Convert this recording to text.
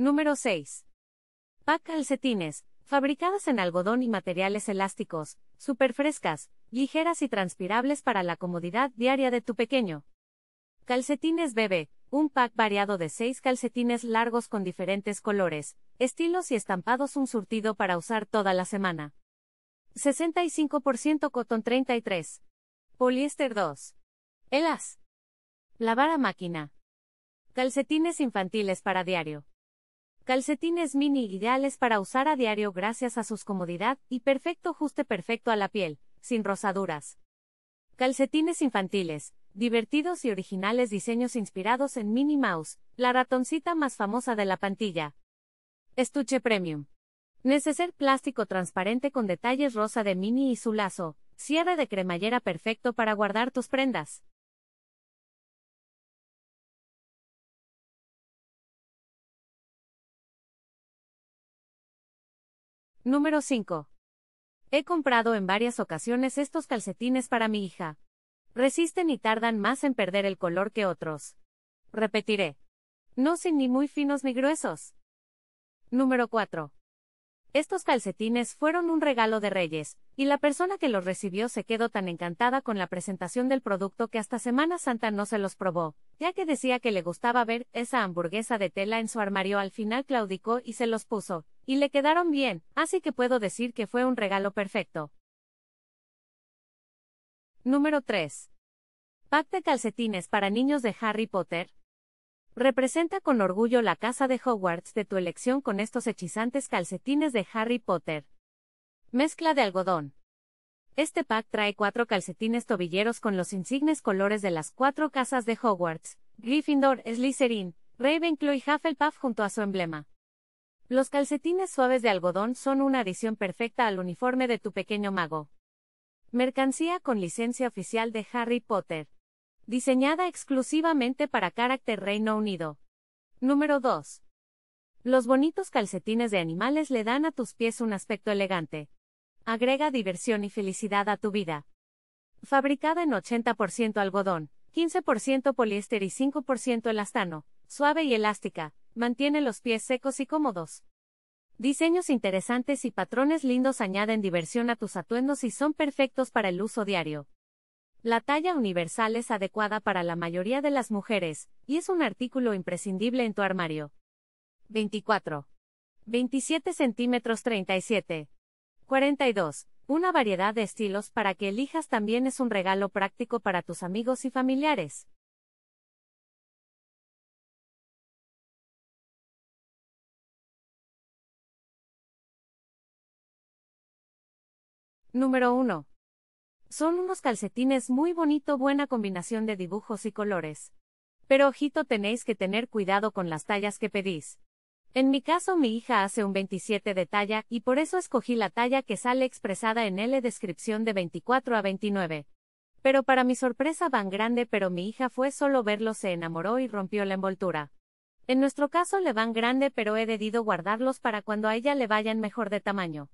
Número 6. Pack calcetines, fabricadas en algodón y materiales elásticos, super frescas, ligeras y transpirables para la comodidad diaria de tu pequeño. Calcetines bebé, un pack variado de 6 calcetines largos con diferentes colores, estilos y estampados un surtido para usar toda la semana. 65% cotón 33. Poliéster 2. Elas. Lavar a máquina. Calcetines infantiles para diario. Calcetines mini ideales para usar a diario gracias a sus comodidad y perfecto ajuste perfecto a la piel, sin rosaduras. Calcetines infantiles, divertidos y originales diseños inspirados en Minnie Mouse, la ratoncita más famosa de la pantilla. Estuche premium. Neceser plástico transparente con detalles rosa de Minnie y su lazo, cierre de cremallera perfecto para guardar tus prendas. Número 5. He comprado en varias ocasiones estos calcetines para mi hija. Resisten y tardan más en perder el color que otros. Repetiré. No son ni muy finos ni gruesos. Número 4. Estos calcetines fueron un regalo de Reyes, y la persona que los recibió se quedó tan encantada con la presentación del producto que hasta Semana Santa no se los probó, ya que decía que le gustaba ver esa hamburguesa de tela en su armario. Al final claudicó y se los puso, y le quedaron bien, así que puedo decir que fue un regalo perfecto. Número 3. Pack de calcetines para niños de Harry Potter, Representa con orgullo la casa de Hogwarts de tu elección con estos hechizantes calcetines de Harry Potter. Mezcla de algodón. Este pack trae cuatro calcetines tobilleros con los insignes colores de las cuatro casas de Hogwarts, Gryffindor, Slytherin, Ravenclaw y Hufflepuff junto a su emblema. Los calcetines suaves de algodón son una adición perfecta al uniforme de tu pequeño mago. Mercancía con licencia oficial de Harry Potter. Diseñada exclusivamente para carácter Reino Unido. Número 2. Los bonitos calcetines de animales le dan a tus pies un aspecto elegante. Agrega diversión y felicidad a tu vida. Fabricada en 80% algodón, 15% poliéster y 5% elastano, suave y elástica, mantiene los pies secos y cómodos. Diseños interesantes y patrones lindos añaden diversión a tus atuendos y son perfectos para el uso diario. La talla universal es adecuada para la mayoría de las mujeres, y es un artículo imprescindible en tu armario. 24. 27 centímetros 37. 42. Una variedad de estilos para que elijas también es un regalo práctico para tus amigos y familiares. Número 1. Son unos calcetines muy bonito, buena combinación de dibujos y colores. Pero ojito tenéis que tener cuidado con las tallas que pedís. En mi caso mi hija hace un 27 de talla y por eso escogí la talla que sale expresada en L descripción de 24 a 29. Pero para mi sorpresa van grande pero mi hija fue solo verlo se enamoró y rompió la envoltura. En nuestro caso le van grande pero he debido guardarlos para cuando a ella le vayan mejor de tamaño.